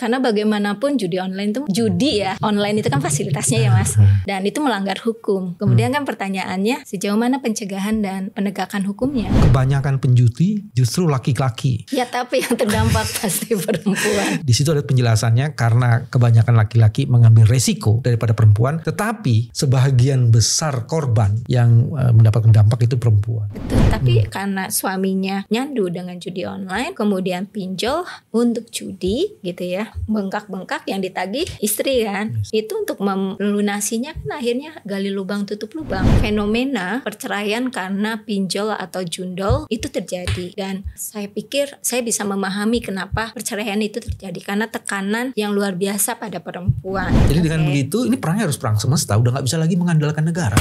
Karena bagaimanapun judi online itu judi ya. Online itu kan fasilitasnya ya mas. Hmm. Dan itu melanggar hukum. Kemudian hmm. kan pertanyaannya sejauh mana pencegahan dan penegakan hukumnya. Kebanyakan penjudi justru laki-laki. Ya tapi yang terdampak pasti perempuan. Di situ ada penjelasannya karena kebanyakan laki-laki mengambil resiko daripada perempuan. Tetapi sebagian besar korban yang eh, mendapatkan dampak itu perempuan. Betul. Tapi hmm. karena suaminya nyandu dengan judi online, kemudian pinjol untuk judi gitu ya bengkak-bengkak yang ditagih istri kan. Itu untuk melunasinya kan akhirnya gali lubang tutup lubang. Fenomena perceraian karena pinjol atau jundol itu terjadi dan saya pikir saya bisa memahami kenapa perceraian itu terjadi karena tekanan yang luar biasa pada perempuan. Jadi okay. dengan begitu ini perangnya harus perang semesta, udah nggak bisa lagi mengandalkan negara.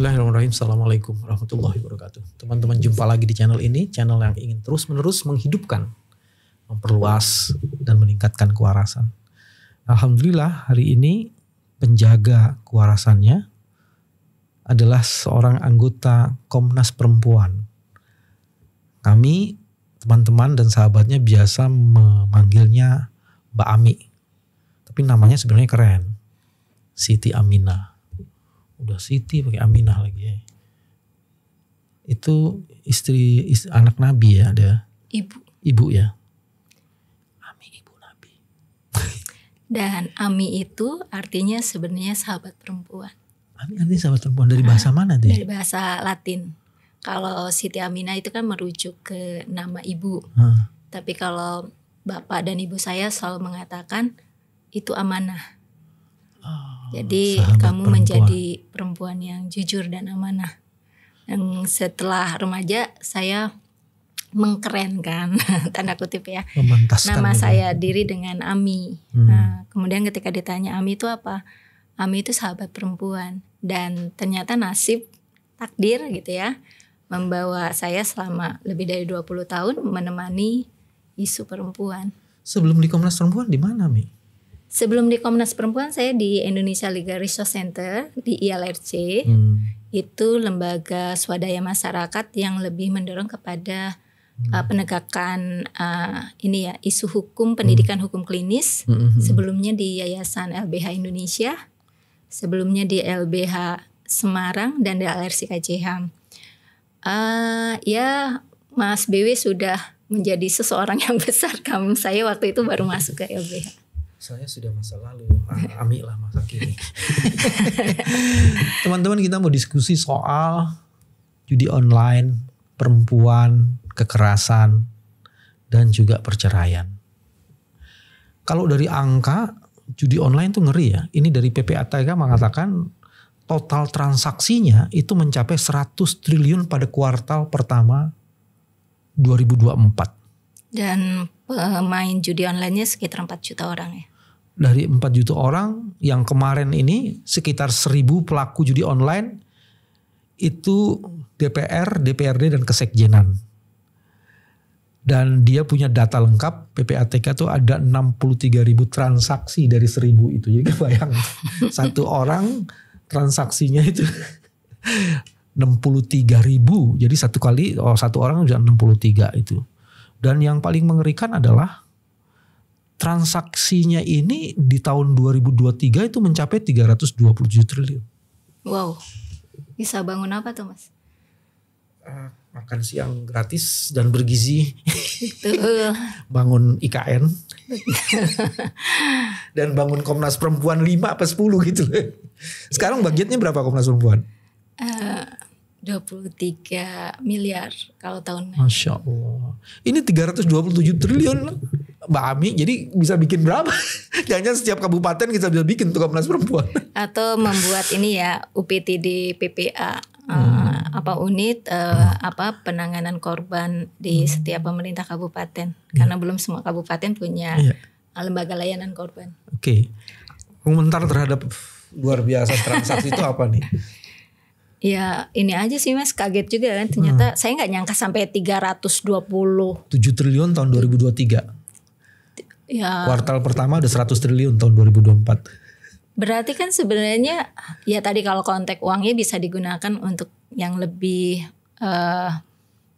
Bismillahirrahmanirrahim. Assalamualaikum warahmatullahi wabarakatuh. Teman-teman jumpa lagi di channel ini. Channel yang ingin terus-menerus menghidupkan, memperluas, dan meningkatkan kewarasan. Alhamdulillah hari ini penjaga kewarasannya adalah seorang anggota Komnas Perempuan. Kami, teman-teman dan sahabatnya biasa memanggilnya Mbak Ami. Tapi namanya sebenarnya keren. Siti Aminah udah Siti pakai Aminah lagi ya. itu istri, istri anak Nabi ya ada ibu ibu ya Ami ibu Nabi dan Ami itu artinya sebenarnya sahabat perempuan Ami artinya sahabat perempuan dari bahasa ah, mana deh dari bahasa Latin kalau Siti Aminah itu kan merujuk ke nama ibu hmm. tapi kalau bapak dan ibu saya selalu mengatakan itu amanah oh jadi kamu perempuan. menjadi perempuan yang jujur dan amanah. Yang setelah remaja saya mengkerenkan tanda kutip ya. Nama itu. saya diri dengan Ami. Hmm. Nah, kemudian ketika ditanya Ami itu apa? Ami itu sahabat perempuan dan ternyata nasib takdir gitu ya membawa saya selama lebih dari 20 tahun menemani isu perempuan. Sebelum di Komnas Perempuan di mana, Mi? Sebelum di Komnas Perempuan saya di Indonesia Legal Resource Center di ILRC. Hmm. Itu lembaga swadaya masyarakat yang lebih mendorong kepada hmm. uh, penegakan uh, ini ya isu hukum pendidikan hmm. hukum klinis. Hmm. hmm, hmm. Sebelumnya di Yayasan LBH Indonesia, sebelumnya di LBH Semarang dan di LRC KJH. Uh, ya Mas BW sudah menjadi seseorang yang besar kamu saya waktu itu baru masuk ke LBH saya sudah masa lalu, ah, amik lah masa kini. Teman-teman kita mau diskusi soal judi online, perempuan, kekerasan, dan juga perceraian. Kalau dari angka, judi online tuh ngeri ya. Ini dari PPATK mengatakan total transaksinya itu mencapai 100 triliun pada kuartal pertama 2024. Dan pemain eh, judi online-nya sekitar 4 juta orang ya dari 4 juta orang yang kemarin ini sekitar 1000 pelaku judi online itu DPR, DPRD dan kesekjenan. Dan dia punya data lengkap PPATK tuh ada 63 ribu transaksi dari seribu itu. Jadi kebayang satu orang transaksinya itu 63 ribu. Jadi satu kali oh satu orang bisa 63 itu. Dan yang paling mengerikan adalah transaksinya ini di tahun 2023 itu mencapai 327 triliun. Wow. Bisa bangun apa tuh, Mas? Uh, makan siang gratis dan bergizi. Gitu. bangun IKN. dan bangun Komnas Perempuan 5 apa 10 gitu. Sekarang bagiannya berapa Komnas Perempuan? Eh, uh, 23 miliar kalau tahun Masya Allah. Ini 327 triliun bami jadi bisa bikin berapa jangan setiap kabupaten kita bisa bikin tuh komnas perempuan atau membuat ini ya UPT di PPA eh, hmm. apa unit uh, apa penanganan korban di hmm. setiap pemerintah kabupaten hmm. karena ya. belum semua kabupaten punya yeah. lembaga layanan korban oke okay. komentar terhadap luar biasa transaksi itu apa nih Ya ini aja sih mas kaget juga kan ternyata hmm. saya nggak nyangka sampai 320 7 triliun tahun 2023 Ya. Kuartal pertama udah 100 triliun tahun 2024. Berarti kan sebenarnya ya tadi kalau konteks uangnya bisa digunakan untuk yang lebih uh,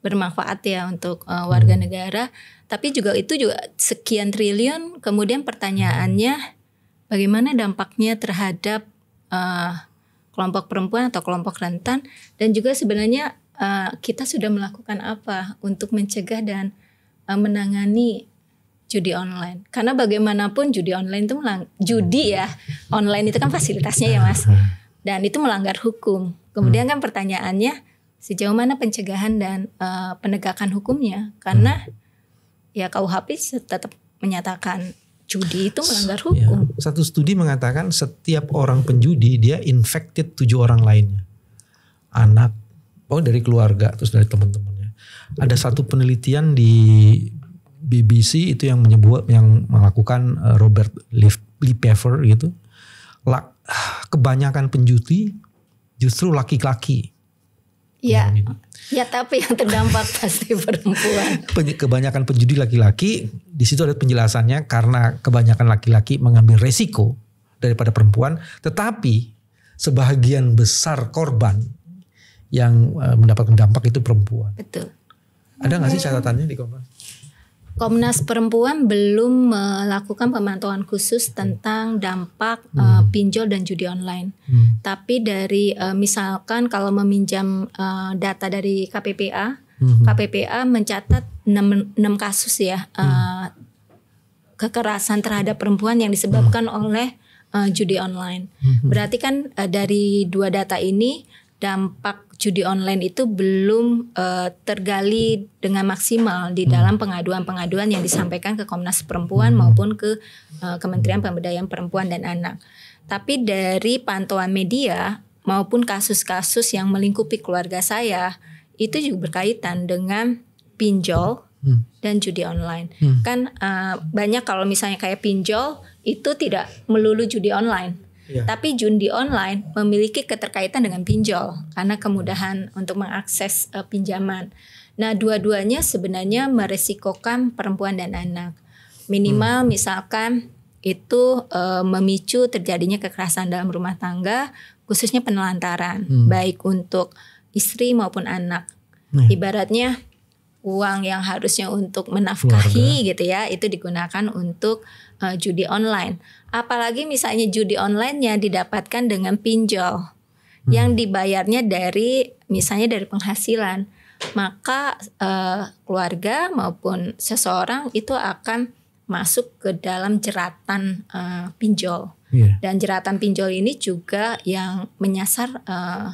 bermanfaat ya untuk uh, warga hmm. negara, tapi juga itu juga sekian triliun. Kemudian pertanyaannya bagaimana dampaknya terhadap uh, kelompok perempuan atau kelompok rentan dan juga sebenarnya uh, kita sudah melakukan apa untuk mencegah dan uh, menangani judi online. Karena bagaimanapun judi online itu melang judi ya online itu kan fasilitasnya ya mas. Hmm. Dan itu melanggar hukum. Kemudian hmm. kan pertanyaannya sejauh mana pencegahan dan uh, penegakan hukumnya? Karena hmm. ya KUHP tetap menyatakan judi itu melanggar ya. hukum. Ya. Satu studi mengatakan setiap orang penjudi dia infected tujuh orang lainnya, anak, oh dari keluarga, terus dari teman-temannya. Ada satu penelitian di BBC itu yang menyebut yang melakukan eh, Robert Lipever gitu. kebanyakan penjudi justru laki-laki. Iya. Ya tapi yang terdampak pasti perempuan. Kebanyakan penjudi laki-laki, di situ ada penjelasannya karena kebanyakan laki-laki mengambil resiko daripada perempuan, tetapi sebagian besar korban yang eh, mendapatkan dampak itu perempuan. Betul. Ada nggak sih catatannya di Kompas? Komnas Perempuan belum melakukan pemantauan khusus tentang dampak hmm. uh, pinjol dan judi online. Hmm. Tapi dari uh, misalkan kalau meminjam uh, data dari KPPA, hmm. KPPA mencatat 6, 6 kasus ya hmm. uh, kekerasan terhadap perempuan yang disebabkan hmm. oleh uh, judi online. Hmm. Berarti kan uh, dari dua data ini dampak judi online itu belum uh, tergali dengan maksimal di hmm. dalam pengaduan-pengaduan yang disampaikan ke Komnas Perempuan hmm. maupun ke uh, Kementerian Pemberdayaan Perempuan dan Anak. Tapi dari pantauan media maupun kasus-kasus yang melingkupi keluarga saya itu juga berkaitan dengan pinjol hmm. dan judi online. Kan uh, banyak kalau misalnya kayak pinjol itu tidak melulu judi online Yeah. Tapi jundi online memiliki keterkaitan dengan pinjol karena kemudahan untuk mengakses uh, pinjaman. Nah, dua-duanya sebenarnya meresikokan perempuan dan anak. Minimal hmm. misalkan itu uh, memicu terjadinya kekerasan dalam rumah tangga, khususnya penelantaran, hmm. baik untuk istri maupun anak. Hmm. Ibaratnya uang yang harusnya untuk menafkahi Keluarga. gitu ya, itu digunakan untuk uh, judi online. Apalagi misalnya judi onlinenya didapatkan dengan pinjol hmm. yang dibayarnya dari misalnya dari penghasilan, maka uh, keluarga maupun seseorang itu akan masuk ke dalam jeratan uh, pinjol. Iya. Dan jeratan pinjol ini juga yang menyasar uh,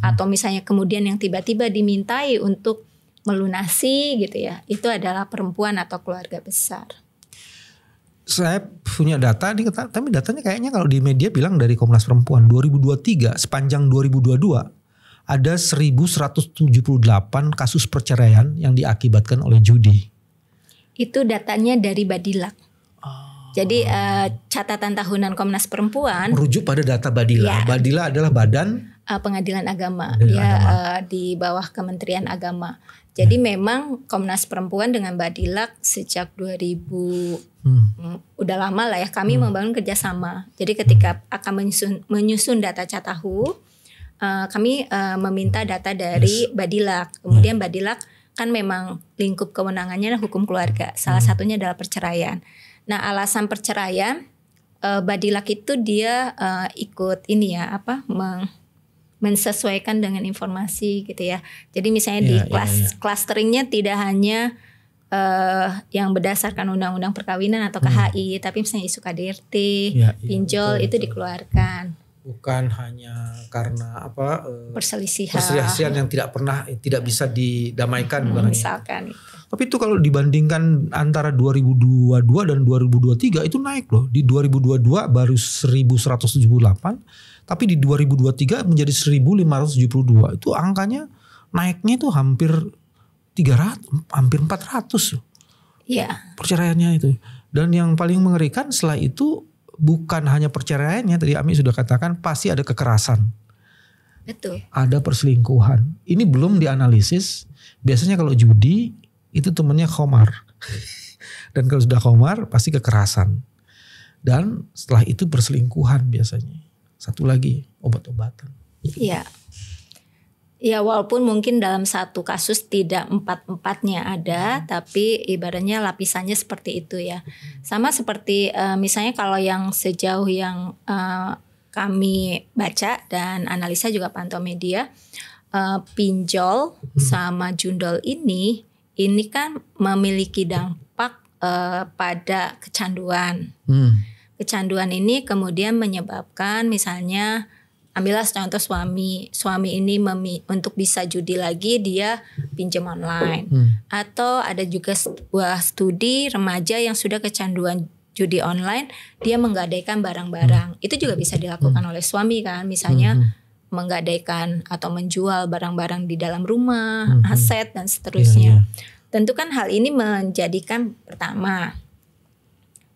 atau misalnya kemudian yang tiba-tiba dimintai untuk melunasi gitu ya. Itu adalah perempuan atau keluarga besar saya punya data nih tapi datanya kayaknya kalau di media bilang dari Komnas Perempuan 2023 sepanjang 2022 ada 1178 kasus perceraian yang diakibatkan oleh judi. Itu datanya dari Badilak. Oh. Ah. Jadi uh, catatan tahunan Komnas Perempuan merujuk pada data Badila. Ya. Badila adalah badan uh, pengadilan agama pengadilan dia agama. Uh, di bawah Kementerian Agama. Jadi hmm. memang Komnas Perempuan dengan Badilak sejak 2000 hmm. um, udah lama lah ya kami hmm. membangun kerjasama. Jadi ketika hmm. akan menyusun, menyusun data catahu, uh, kami uh, meminta data dari yes. Badilak. Kemudian hmm. Badilak kan memang lingkup kewenangannya hukum keluarga. Hmm. Salah hmm. satunya adalah perceraian. Nah alasan perceraian Badilak itu dia uh, ikut ini ya apa meng mensesuaikan dengan informasi gitu ya. Jadi misalnya ya, di iya, iya, kelas ya, ya. clusteringnya tidak hanya uh, yang berdasarkan undang-undang perkawinan atau hmm. KHI, tapi misalnya isu KDRT, ya, iya, pinjol betul, itu dikeluarkan. Bukan hanya karena apa eh, perselisihan. perselisihan yang tidak pernah tidak bisa didamaikan hmm, misalkan itu. Tapi itu kalau dibandingkan antara 2022 dan 2023 itu naik loh. Di 2022 baru 1178, tapi di 2023 menjadi 1572. Itu angkanya naiknya itu hampir 300 hampir 400 Iya. Perceraiannya itu. Dan yang paling mengerikan setelah itu bukan hanya perceraiannya tadi Ami sudah katakan pasti ada kekerasan. Betul. Ada perselingkuhan. Ini belum dianalisis. Biasanya kalau judi itu temennya Komar. Dan kalau sudah Komar pasti kekerasan. Dan setelah itu perselingkuhan biasanya. Satu lagi obat-obatan. Iya. Ya walaupun mungkin dalam satu kasus tidak empat-empatnya ada, tapi ibaratnya lapisannya seperti itu ya. Sama seperti uh, misalnya kalau yang sejauh yang uh, kami baca dan analisa juga pantau media, uh, pinjol hmm. sama jundol ini ini kan memiliki dampak uh, pada kecanduan. Hmm. Kecanduan ini kemudian menyebabkan misalnya ambillah contoh suami, suami ini memi untuk bisa judi lagi dia pinjam online. Hmm. Atau ada juga sebuah studi remaja yang sudah kecanduan judi online, dia menggadaikan barang-barang. Hmm. Itu juga bisa dilakukan hmm. oleh suami kan, misalnya hmm menggadaikan atau menjual barang-barang di dalam rumah, mm-hmm. aset dan seterusnya. Yeah, yeah. Tentu kan hal ini menjadikan pertama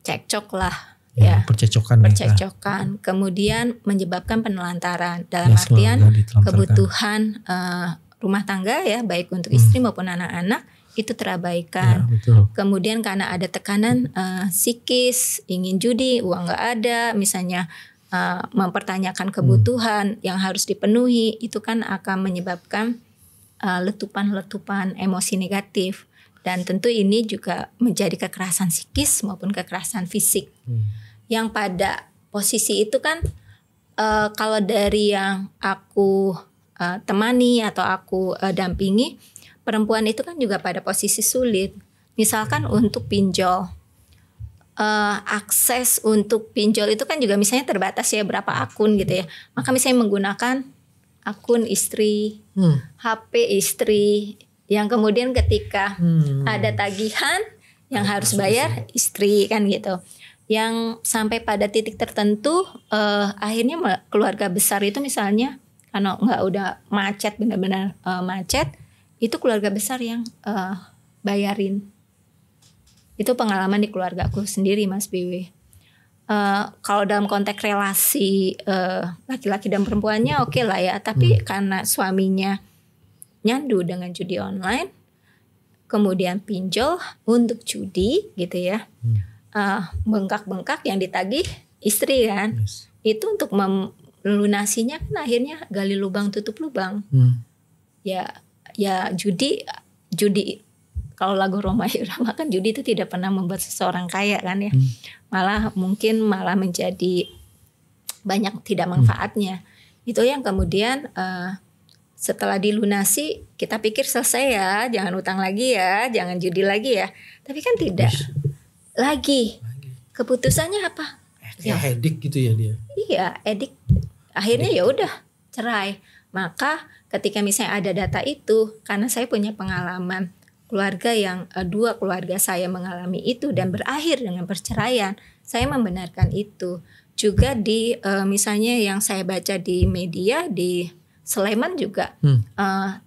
cekcok lah ya, ya percecokan percecokan Ya. kemudian menyebabkan penelantaran dalam ya, artian kebutuhan uh, rumah tangga ya baik untuk istri hmm. maupun anak-anak itu terabaikan. Ya, betul. Kemudian karena ada tekanan uh, psikis, ingin judi, uang nggak ada, misalnya uh, mempertanyakan hmm. kebutuhan hmm. yang harus dipenuhi itu kan akan menyebabkan eh, letupan-letupan uh, emosi negatif dan tentu ini juga menjadi kekerasan psikis maupun kekerasan fisik hmm. yang pada posisi itu kan uh, kalau dari yang aku uh, temani atau aku uh, dampingi perempuan itu kan juga pada posisi sulit misalkan hmm. untuk pinjol uh, akses untuk pinjol itu kan juga misalnya terbatas ya berapa akun gitu ya. Maka misalnya menggunakan akun istri, hmm. HP istri, yang kemudian ketika hmm. ada tagihan yang harus bayar istri kan gitu. Yang sampai pada titik tertentu uh, akhirnya keluarga besar itu misalnya karena nggak udah macet benar-benar uh, macet itu keluarga besar yang uh, bayarin itu pengalaman di keluarga aku sendiri Mas BW. Uh, eh, kalau dalam konteks relasi uh, laki-laki dan perempuannya oke okay lah ya, tapi hmm. karena suaminya nyandu dengan judi online, kemudian pinjol untuk judi gitu ya, hmm. Eh, bengkak-bengkak yang ditagih istri kan, yes. itu untuk melunasinya kan akhirnya gali lubang tutup lubang, hmm. ya ya judi judi kalau lagu Roma Irama kan judi itu tidak pernah membuat seseorang kaya kan ya. Hmm. Malah mungkin malah menjadi banyak tidak hmm. manfaatnya. Hmm. Itu yang kemudian uh, setelah dilunasi kita pikir selesai ya, jangan utang lagi ya, jangan judi lagi ya. Tapi kan tidak. Lagi. Keputusannya apa? Ya, ya edik gitu ya dia. Iya, edik. Akhirnya ya udah cerai. Maka ketika misalnya ada data itu karena saya punya pengalaman keluarga yang uh, dua keluarga saya mengalami itu dan berakhir dengan perceraian, saya membenarkan itu. Juga di uh, misalnya yang saya baca di media di Sleman juga hmm. uh,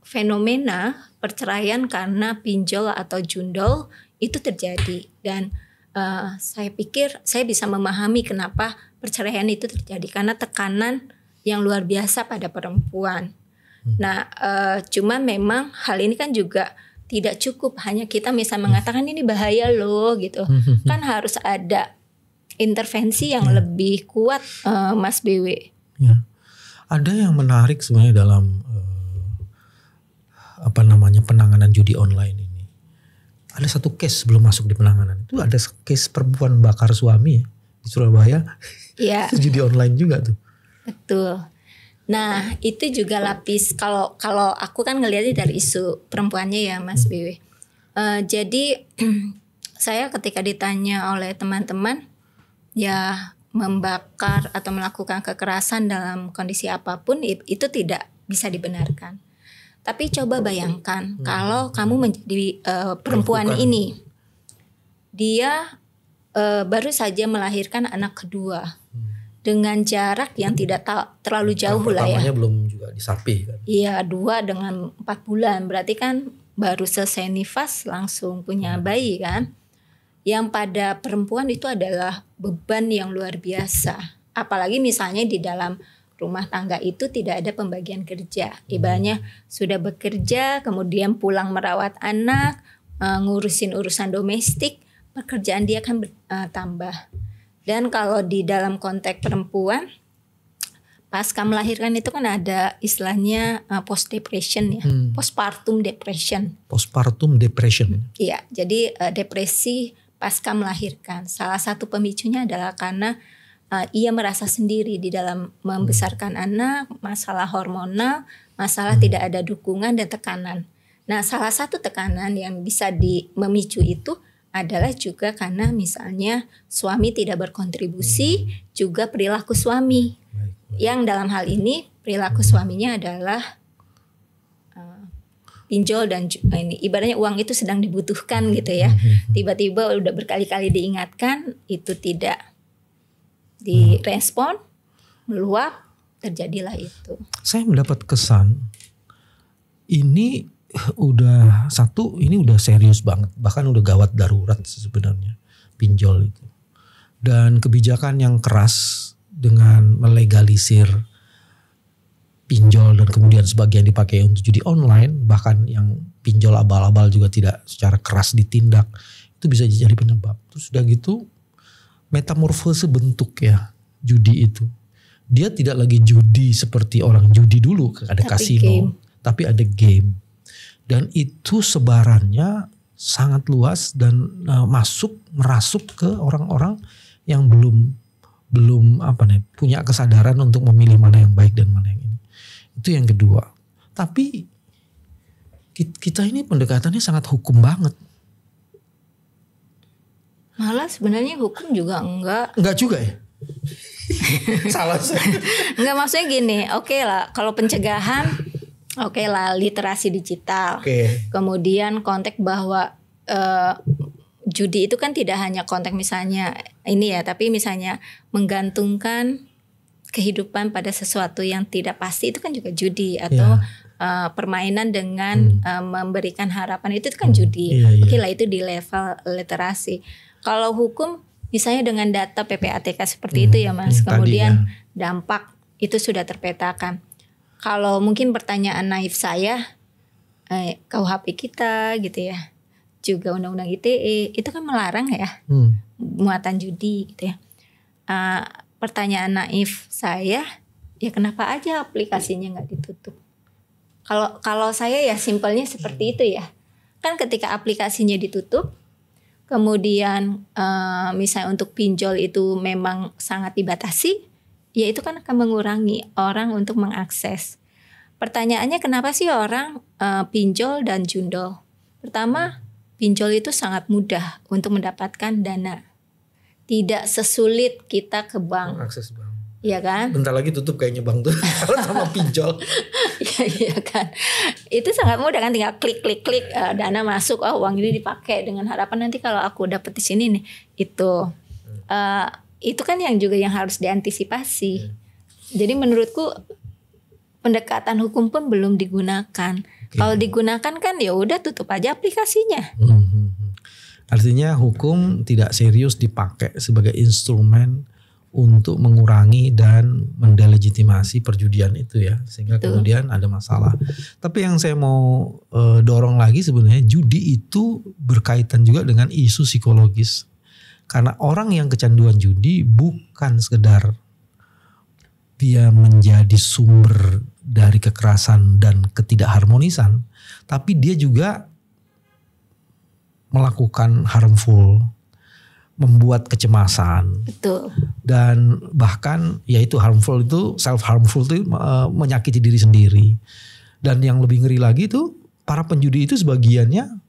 fenomena perceraian karena pinjol atau jundol itu terjadi dan uh, saya pikir saya bisa memahami kenapa perceraian itu terjadi karena tekanan yang luar biasa pada perempuan. Hmm. Nah, uh, cuman memang hal ini kan juga tidak cukup hanya kita bisa mengatakan ini bahaya loh gitu kan harus ada intervensi yang ya. lebih kuat uh, Mas BW. Ya. Ada yang menarik sebenarnya dalam uh, apa namanya penanganan judi online ini. Ada satu case sebelum masuk di penanganan itu ada case perempuan bakar suami ya, di Surabaya. Iya. judi online juga tuh. Betul. Nah, nah itu juga lapis kalau kalau aku kan ngelihatnya dari isu perempuannya ya Mas BW. Hmm. Uh, eh, jadi saya ketika ditanya oleh teman-teman ya membakar atau melakukan kekerasan dalam kondisi apapun itu tidak bisa dibenarkan. Tapi coba bayangkan hmm. kalau kamu menjadi uh, perempuan Bukan. ini, dia uh, baru saja melahirkan anak kedua, dengan jarak yang hmm. tidak terlalu jauh lah ya. belum juga disapi kan. Iya, dua dengan empat bulan. Berarti kan baru selesai nifas langsung punya hmm. bayi kan. Yang pada perempuan itu adalah beban yang luar biasa. Apalagi misalnya di dalam rumah tangga itu tidak ada pembagian kerja. Hmm. Ibaratnya sudah bekerja, kemudian pulang merawat anak, eh, ngurusin urusan domestik, pekerjaan dia akan bertambah. Eh, uh, dan kalau di dalam konteks perempuan pasca melahirkan itu kan ada istilahnya uh, eh, post depression ya, hmm. postpartum depression. Postpartum depression. Iya, jadi uh, depresi pasca melahirkan. Salah satu pemicunya adalah karena uh, ia merasa sendiri di dalam membesarkan hmm. anak, masalah hormonal, masalah hmm. tidak ada dukungan dan tekanan. Nah, salah satu tekanan yang bisa di memicu itu adalah juga karena misalnya suami tidak berkontribusi hmm. juga perilaku suami yang dalam hal ini perilaku suaminya adalah eh, pinjol dan eh, ini ibaratnya uang itu sedang dibutuhkan gitu ya hmm. tiba-tiba udah berkali-kali diingatkan itu tidak hmm. direspon meluap terjadilah itu saya mendapat kesan ini udah satu ini udah serius banget bahkan udah gawat darurat sebenarnya pinjol itu dan kebijakan yang keras dengan melegalisir pinjol dan kemudian sebagian dipakai untuk judi online bahkan yang pinjol abal-abal juga tidak secara keras ditindak itu bisa jadi penyebab terus sudah gitu metamorfose bentuk ya judi itu dia tidak lagi judi seperti orang judi dulu ada tapi kasino game. tapi ada game dan itu sebarannya sangat luas dan uh, masuk merasuk ke orang-orang yang belum belum apa nih punya kesadaran untuk memilih mana yang baik dan mana yang ini itu yang kedua tapi kita ini pendekatannya sangat hukum banget malah sebenarnya hukum juga enggak enggak juga ya salah saya enggak maksudnya gini oke okay lah kalau pencegahan Oke okay lah, literasi digital. Okay. Kemudian kontak bahwa uh, judi itu kan tidak hanya kontak misalnya ini ya, tapi misalnya menggantungkan kehidupan pada sesuatu yang tidak pasti itu kan juga judi atau yeah. Ya. uh, permainan dengan hmm. uh, memberikan harapan itu, itu kan hmm. judi. Yeah, yeah. Oke lah itu di level literasi. Kalau hukum misalnya dengan data PPATK seperti hmm. itu ya Mas. Iya, kemudian Tadi, ya. dampak itu sudah terpetakan kalau mungkin pertanyaan naif saya eh, KUHP kita gitu ya juga undang-undang ITE itu kan melarang ya hmm. muatan judi gitu ya uh, pertanyaan naif saya ya kenapa aja aplikasinya nggak ditutup kalau kalau saya ya simpelnya seperti itu ya kan ketika aplikasinya ditutup kemudian uh, misalnya untuk pinjol itu memang sangat dibatasi ya itu kan akan mengurangi orang untuk mengakses. Pertanyaannya kenapa sih orang uh, pinjol dan jundol? Pertama, pinjol itu sangat mudah untuk mendapatkan dana. Tidak sesulit kita ke bank. Akses bank. Iya kan? Bentar lagi tutup kayaknya bank tuh sama pinjol. Iya iya kan. Itu sangat mudah kan tinggal klik klik klik uh, dana masuk oh uang ini dipakai dengan harapan nanti kalau aku dapat di sini nih itu uh, itu kan yang juga yang harus diantisipasi. Hmm. Jadi menurutku pendekatan hukum pun belum digunakan. Okay. Kalau digunakan kan ya udah tutup aja aplikasinya. Hmm, hmm, hmm. Artinya hukum tidak serius dipakai sebagai instrumen untuk mengurangi dan mendelegitimasi perjudian itu ya sehingga Betul. kemudian ada masalah. Tapi yang saya mau e, dorong lagi sebenarnya judi itu berkaitan juga dengan isu psikologis karena orang yang kecanduan judi bukan sekedar dia menjadi sumber dari kekerasan dan ketidakharmonisan, tapi dia juga melakukan harmful, membuat kecemasan. Betul. Dan bahkan yaitu harmful itu self harmful itu eh, menyakiti diri sendiri. Dan yang lebih ngeri lagi itu para penjudi itu sebagiannya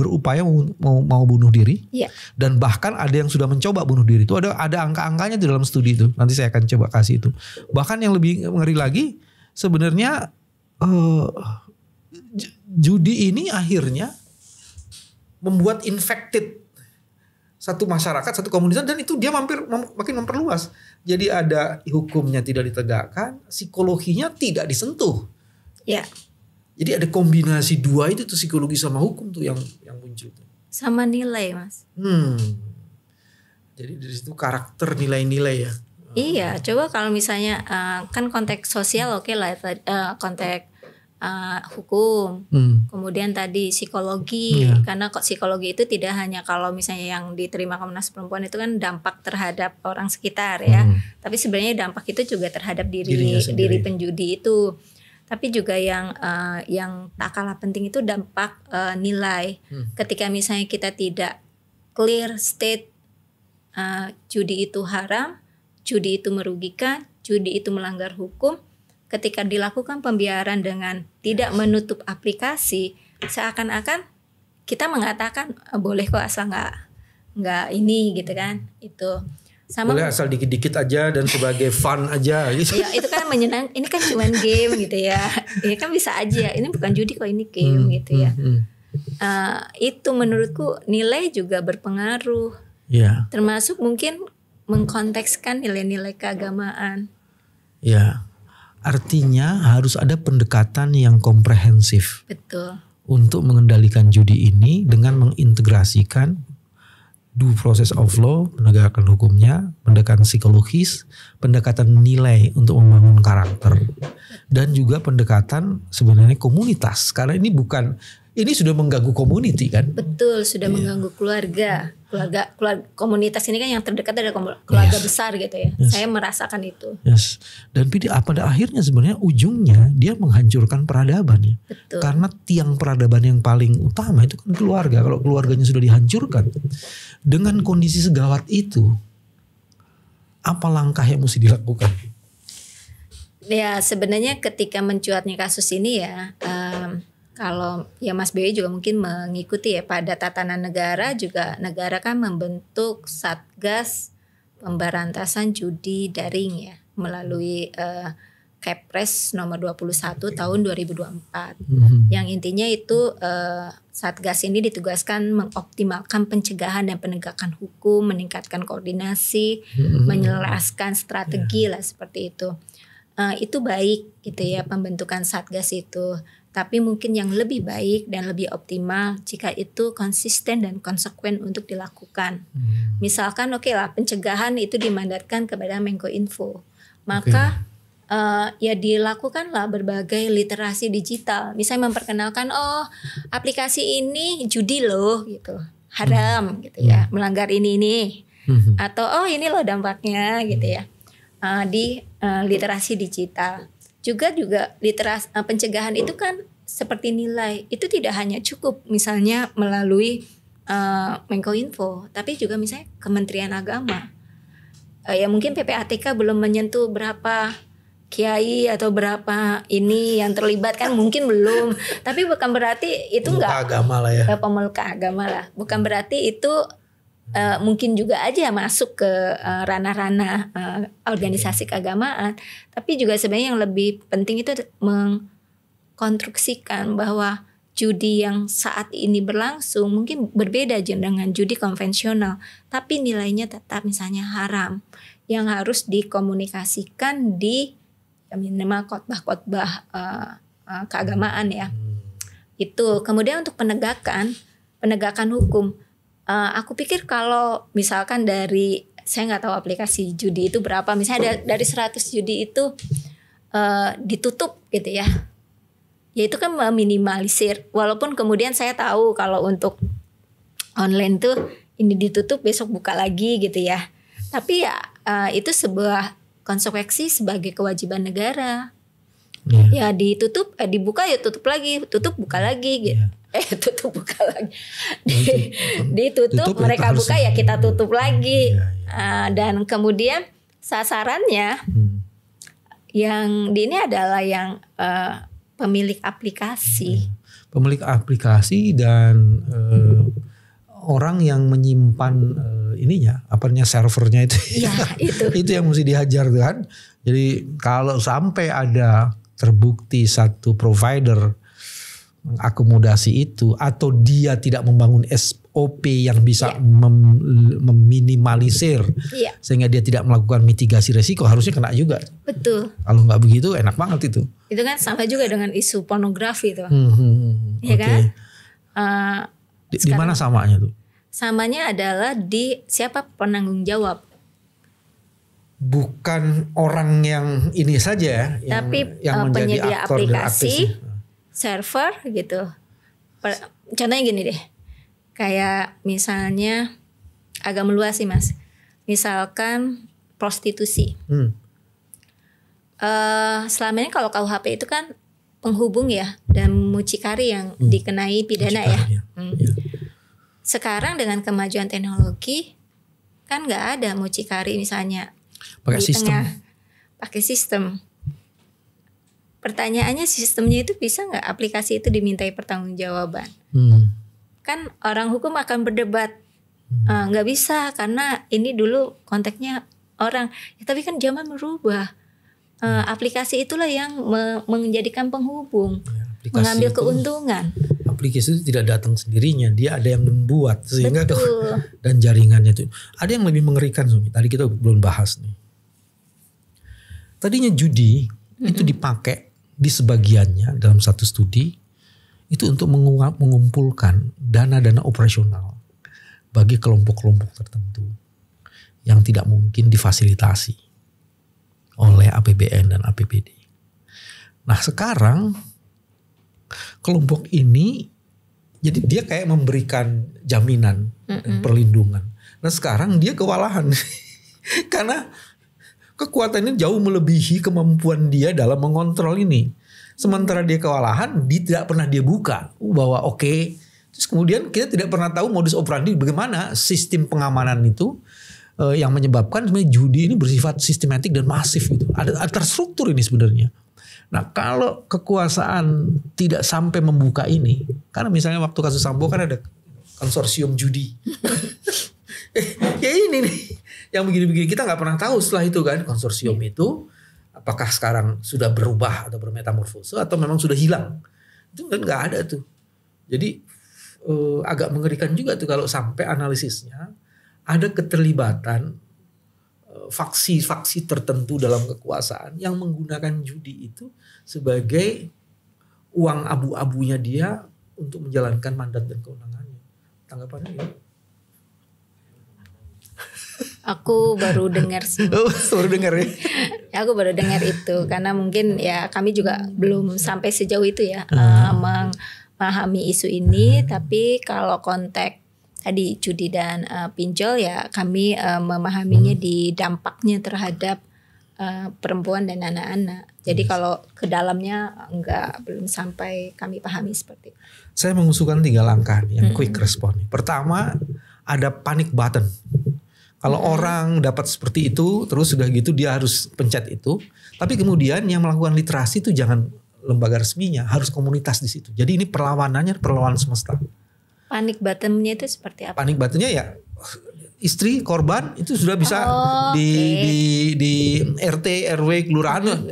berupaya mau, mau, mau bunuh diri ya. dan bahkan ada yang sudah mencoba bunuh diri itu ada ada angka-angkanya di dalam studi itu nanti saya akan coba kasih itu bahkan yang lebih ngeri lagi sebenarnya uh, judi ini akhirnya membuat infected satu masyarakat satu komunitas dan itu dia mampir mem, makin memperluas jadi ada hukumnya tidak ditegakkan psikologinya tidak disentuh ya jadi ada kombinasi dua itu tuh psikologi sama hukum tuh yang yang muncul Sama nilai, Mas. Hmm. Jadi dari situ karakter nilai-nilai ya. Iya, coba kalau misalnya uh, kan konteks sosial oke okay lah uh, konteks uh, hukum, hmm. kemudian tadi psikologi, yeah. karena kok psikologi itu tidak hanya kalau misalnya yang diterima Komnas Perempuan itu kan dampak terhadap orang sekitar ya, hmm. tapi sebenarnya dampak itu juga terhadap diri diri penjudi itu tapi juga yang uh, yang tak kalah penting itu dampak uh, nilai. Hmm. Ketika misalnya kita tidak clear state uh, judi itu haram, judi itu merugikan, judi itu melanggar hukum, ketika dilakukan pembiaran dengan tidak menutup aplikasi, seakan-akan kita mengatakan boleh kok asal nggak nggak ini gitu kan itu sama boleh asal dikit-dikit aja dan sebagai fun aja gitu. ya, itu kan menyenang ini kan cuman game gitu ya ya kan bisa aja ya. ini bukan judi kok ini game hmm, gitu ya hmm, hmm. Uh, itu menurutku nilai juga berpengaruh ya. termasuk mungkin mengkontekskan nilai-nilai keagamaan ya artinya harus ada pendekatan yang komprehensif betul untuk mengendalikan judi ini dengan mengintegrasikan due process of law penegakan hukumnya pendekatan psikologis, pendekatan nilai untuk membangun karakter, dan juga pendekatan sebenarnya komunitas. Karena ini bukan ini sudah mengganggu community kan? Betul, sudah yeah. mengganggu keluarga. Keluarga, keluarga komunitas ini kan yang terdekat adalah keluarga yes. besar gitu ya. Yes. Saya merasakan itu. Yes. Dan ah, pada akhirnya sebenarnya ujungnya dia menghancurkan peradaban ya. Betul. Karena tiang peradaban yang paling utama itu kan keluarga. Kalau keluarganya sudah dihancurkan dengan kondisi segawat itu, apa langkah yang mesti dilakukan? Ya sebenarnya ketika mencuatnya kasus ini ya um, kalau ya Mas BI juga mungkin mengikuti ya pada tatanan negara juga negara kan membentuk satgas pemberantasan judi daring ya melalui uh, Kepres nomor 21 tahun 2024 mm-hmm. yang intinya itu uh, Satgas ini ditugaskan mengoptimalkan pencegahan dan penegakan hukum, meningkatkan koordinasi, mm-hmm. menyelaraskan strategi yeah. lah seperti itu. Uh, itu baik gitu ya pembentukan Satgas itu, tapi mungkin yang lebih baik dan lebih optimal jika itu konsisten dan konsekuen untuk dilakukan. Mm-hmm. Misalkan oke okay lah pencegahan itu dimandatkan kepada Menko Info, maka okay uh, ya dilakukanlah berbagai literasi digital. Misalnya memperkenalkan oh aplikasi ini judi loh gitu. Haram hmm. gitu ya. Hmm. Melanggar ini ini. Hmm. Atau oh ini loh dampaknya gitu ya. Uh, di uh, literasi digital. Juga juga literasi uh, pencegahan itu kan seperti nilai itu tidak hanya cukup misalnya melalui uh, Menko Info, tapi juga misalnya Kementerian Agama. Uh, ya mungkin PPATK belum menyentuh berapa kiai atau berapa ini yang terlibat kan mungkin belum tapi bukan berarti itu enggak agama lah ya eh, pemeluk agama lah bukan berarti itu uh, mungkin juga aja masuk ke eh, ranah-ranah uh, organisasi hmm. keagamaan tapi juga sebenarnya yang lebih penting itu mengkonstruksikan bahwa judi yang saat ini berlangsung mungkin berbeda dengan judi konvensional tapi nilainya tetap misalnya haram yang harus dikomunikasikan di minimal khotbah-khotbah uh, eh, uh, eh, keagamaan ya. Hmm. Itu. Kemudian untuk penegakan, penegakan hukum. Uh, aku pikir kalau misalkan dari saya nggak tahu aplikasi judi itu berapa, misalnya dari 100 judi itu uh, ditutup gitu ya. Ya itu kan meminimalisir. Walaupun kemudian saya tahu kalau untuk online tuh ini ditutup besok buka lagi gitu ya. Tapi ya uh, itu sebuah konsekuensi sebagai kewajiban negara. Yeah. Ya ditutup, eh, dibuka ya tutup lagi, tutup buka iya. lagi gitu. Yeah. Eh tutup buka lagi, iya, ditutup tutup, mereka buka ya kita tutup iya, lagi. Eh, dan kemudian sasarannya hmm. yang di ini adalah yang uh, pemilik aplikasi. Pemilik aplikasi dan uh, orang yang menyimpan uh, ininya, apanya servernya itu. Ya, itu. itu yang mesti dihajar kan. Jadi kalau sampai ada terbukti satu provider mengakomodasi itu atau dia tidak membangun SOP yang bisa ya. mem, meminimalisir ya. sehingga dia tidak melakukan mitigasi resiko harusnya kena juga. Betul. Kalau nggak begitu enak banget itu. Itu kan sama juga dengan isu pornografi itu. Hmm, hmm, hmm, hmm. Ya okay. kan? Uh, di, di mana samanya tuh? samanya adalah di siapa penanggung jawab bukan orang yang ini saja ya, yang, tapi yang yang eh, penyedia aktor aplikasi ya. server gitu per, contohnya gini deh kayak misalnya agak meluas sih mas misalkan prostitusi hmm. uh, selama ini kalau KUHP itu kan penghubung ya dan mucikari yang hmm. dikenai pidana ya. mucikari, ya, ya. Hmm. ya sekarang dengan kemajuan teknologi kan nggak ada mucikari misalnya pakai sistem tengah, pakai sistem pertanyaannya sistemnya itu bisa nggak aplikasi itu dimintai pertanggungjawaban hmm. kan orang hukum akan berdebat hmm. Ah, nggak hmm. uh, bisa karena ini dulu konteksnya orang ya, tapi kan zaman berubah uh, aplikasi itulah yang me menjadikan penghubung ya, mengambil itu. keuntungan aplikasi itu tidak datang sendirinya, dia ada yang membuat sehingga Betul. dan jaringannya itu. Ada yang lebih mengerikan Sumi. Tadi kita belum bahas nih. Tadinya judi mm-hmm. itu dipakai di sebagiannya dalam satu studi itu untuk mengumpulkan dana-dana operasional bagi kelompok-kelompok tertentu yang tidak mungkin difasilitasi oleh APBN dan APBD. Nah, sekarang kelompok ini jadi dia kayak memberikan jaminan mm dan perlindungan. Nah sekarang dia kewalahan karena kekuatannya jauh melebihi kemampuan dia dalam mengontrol ini. Sementara dia kewalahan, dia tidak pernah dia buka bahwa oke. Okay, terus kemudian kita tidak pernah tahu modus operandi bagaimana sistem pengamanan itu eh, yang menyebabkan sebenarnya judi ini bersifat sistematik dan masif gitu. Ada, ada terstruktur ini sebenarnya. Nah kalau kekuasaan tidak sampai membuka ini, karena misalnya waktu kasus Sambo kan ada konsorsium judi. ya ini nih, yang begini-begini kita nggak pernah tahu setelah itu kan konsorsium iya. itu apakah sekarang sudah berubah atau bermetamorfose atau memang sudah hilang itu kan nggak ada tuh. Jadi eh, agak mengerikan juga tuh kalau sampai analisisnya ada keterlibatan faksi-faksi tertentu dalam kekuasaan yang menggunakan judi itu sebagai uang abu-abunya dia untuk menjalankan mandat dan kewenangannya. Tanggapannya ya? Aku baru dengar sih. Oh, baru dengar ya. aku baru dengar itu karena mungkin ya kami juga belum sampai sejauh itu ya hmm. Eh, memahami isu ini. Hmm. Tapi kalau konteks tadi judi dan uh, pinjol ya kami uh, memahaminya hmm. di dampaknya terhadap uh, perempuan dan anak-anak. Jadi yes. kalau ke dalamnya enggak belum sampai kami pahami seperti itu. Saya mengusulkan tiga langkah nih, yang hmm. quick response. Pertama ada panic button. Kalau hmm. orang dapat seperti itu, terus sudah gitu dia harus pencet itu. Tapi kemudian yang melakukan literasi itu jangan lembaga resminya, harus komunitas di situ. Jadi ini perlawanannya perlawanan semesta. Panik buttonnya itu seperti apa? Panik buttonnya ya istri korban itu sudah bisa oh, di, okay. di di RT RW kelurahan. Hmm.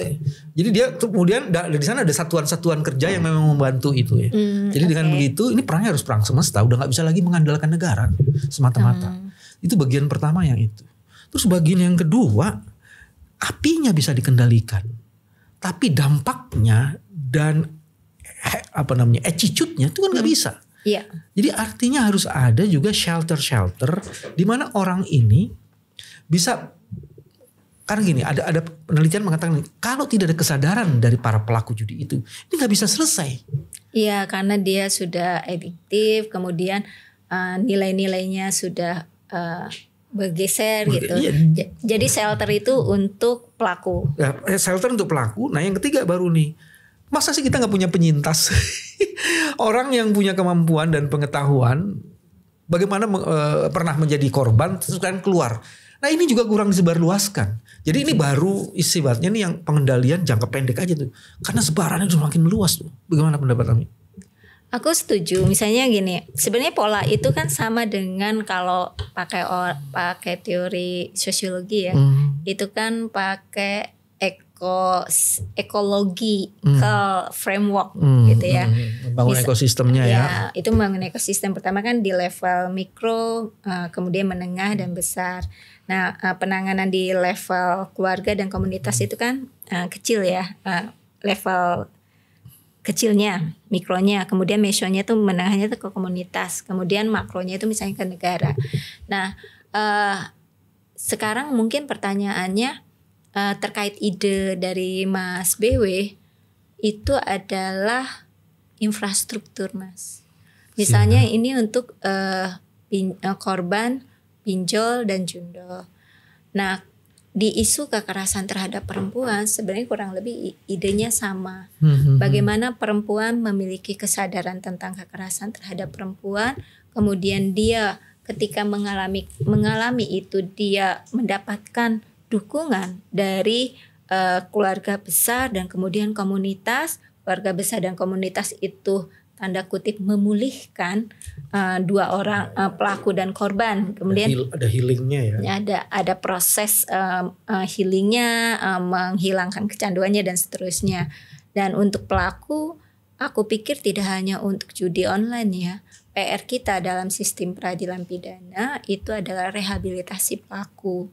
Jadi dia kemudian di sana ada satuan-satuan kerja yang memang membantu itu ya. Hmm, Jadi okay. dengan begitu ini perangnya harus perang semesta, udah nggak bisa lagi mengandalkan negara semata-mata. Hmm. Itu bagian pertama yang itu. Terus bagian yang kedua, apinya bisa dikendalikan. Tapi dampaknya dan apa namanya attitude-nya itu kan nggak hmm. bisa Iya. Jadi artinya harus ada juga shelter-shelter di mana orang ini bisa karena gini ada ada penelitian mengatakan kalau tidak ada kesadaran dari para pelaku judi itu ini nggak bisa selesai. Iya karena dia sudah efektif, kemudian uh, nilai-nilainya sudah uh, bergeser Ber- gitu. Iya. Jadi shelter itu untuk pelaku. Ya, eh, shelter untuk pelaku. Nah yang ketiga baru nih masa sih kita nggak punya penyintas? orang yang punya kemampuan dan pengetahuan bagaimana uh, pernah menjadi korban terus kan keluar. Nah ini juga kurang disebarluaskan. Jadi ini baru istilahnya nih yang pengendalian jangka pendek aja tuh. Karena sebarannya sudah makin meluas tuh. Bagaimana pendapat kami? Aku setuju. Misalnya gini, sebenarnya pola itu kan sama dengan kalau pakai pakai teori sosiologi ya. Hmm. Itu kan pakai eko ekologi hmm. ke framework hmm. gitu ya. Hmm. Bangun Bisa, ekosistemnya ya, ya. Itu membangun ekosistem pertama kan di level mikro, eh, kemudian menengah dan besar. Nah eh, penanganan di level keluarga dan komunitas itu kan eh, kecil ya, level kecilnya, mikronya, kemudian mesonya itu menengahnya itu ke komunitas, kemudian makronya itu misalnya ke negara. Nah sekarang mungkin pertanyaannya uh, terkait ide dari Mas BW itu adalah infrastruktur, Mas. Misalnya Siap. ini untuk uh, pin, uh, korban pinjol dan jundol. Nah, di isu kekerasan terhadap perempuan sebenarnya kurang lebih idenya sama. Hmm, hmm, hmm. Bagaimana perempuan memiliki kesadaran tentang kekerasan terhadap perempuan, kemudian dia ketika mengalami mengalami itu dia mendapatkan dukungan dari uh, keluarga besar dan kemudian komunitas keluarga besar dan komunitas itu tanda kutip memulihkan uh, dua orang uh, pelaku dan korban kemudian ada, healingnya ya? ya ada ada proses uh, uh, healingnya uh, menghilangkan kecanduannya dan seterusnya dan untuk pelaku aku pikir tidak hanya untuk judi online ya PR kita dalam sistem peradilan pidana itu adalah rehabilitasi pelaku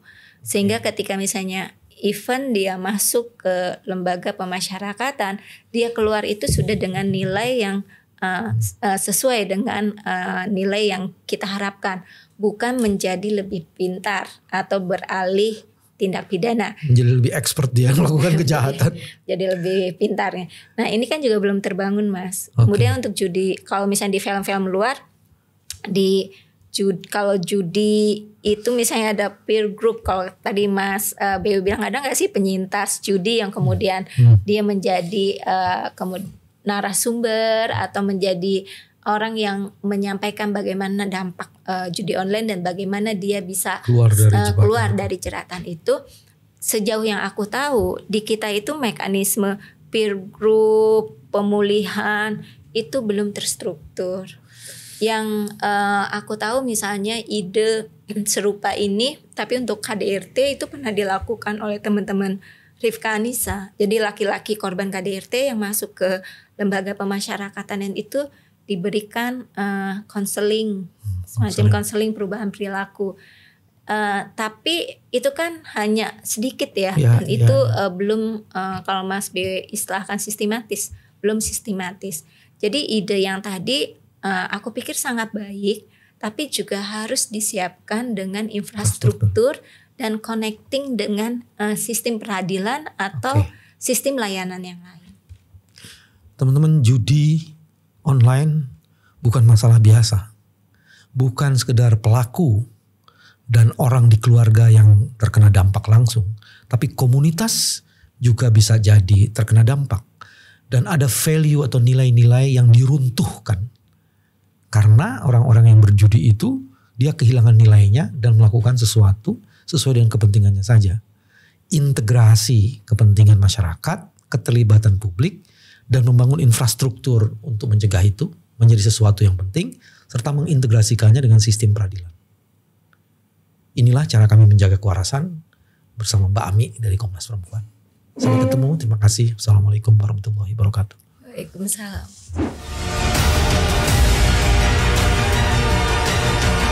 sehingga ketika misalnya event dia masuk ke lembaga pemasyarakatan, dia keluar itu sudah dengan nilai yang uh, uh, sesuai dengan uh, nilai yang kita harapkan, bukan menjadi lebih pintar atau beralih tindak pidana. Jadi lebih expert dia melakukan kejahatan. Jadi lebih pintarnya. Nah ini kan juga belum terbangun mas. Okay. Kemudian untuk judi, kalau misalnya di film-film luar di jud kalau judi itu misalnya ada peer group kalau tadi Mas uh, Bayu bilang ada nggak sih penyintas judi yang kemudian hmm. dia menjadi uh, eh, kemudian narasumber atau menjadi orang yang menyampaikan bagaimana dampak uh, judi online dan bagaimana dia bisa keluar dari, uh, keluar dari jeratan itu sejauh yang aku tahu di kita itu mekanisme peer group pemulihan itu belum terstruktur yang uh, aku tahu misalnya ide serupa ini tapi untuk KDRT itu pernah dilakukan oleh teman-teman Rifka Anissa. Jadi laki-laki korban KDRT yang masuk ke lembaga pemasyarakatan dan itu diberikan eh, konseling uh, semacam konseling perubahan perilaku. Uh, tapi itu kan hanya sedikit ya, ya dan ya. itu uh, belum uh, kalau Mas B istilahkan sistematis, belum sistematis. Jadi ide yang tadi Eh, aku pikir sangat baik, tapi juga harus disiapkan dengan infrastruktur dan connecting dengan uh, sistem peradilan atau okay. sistem layanan yang lain. Teman-teman, judi online bukan masalah biasa. Bukan sekedar pelaku dan orang di keluarga yang terkena dampak langsung, tapi komunitas juga bisa jadi terkena dampak. Dan ada value atau nilai-nilai yang diruntuhkan karena orang-orang yang berjudi itu dia kehilangan nilainya dan melakukan sesuatu sesuai dengan kepentingannya saja. Integrasi kepentingan masyarakat, keterlibatan publik, dan membangun infrastruktur untuk mencegah itu menjadi sesuatu yang penting, serta mengintegrasikannya dengan sistem peradilan. Inilah cara kami menjaga kewarasan bersama Mbak Ami dari Komnas Perempuan. Sampai ketemu, terima kasih. Assalamualaikum warahmatullahi wabarakatuh. Waalaikumsalam. Thank you.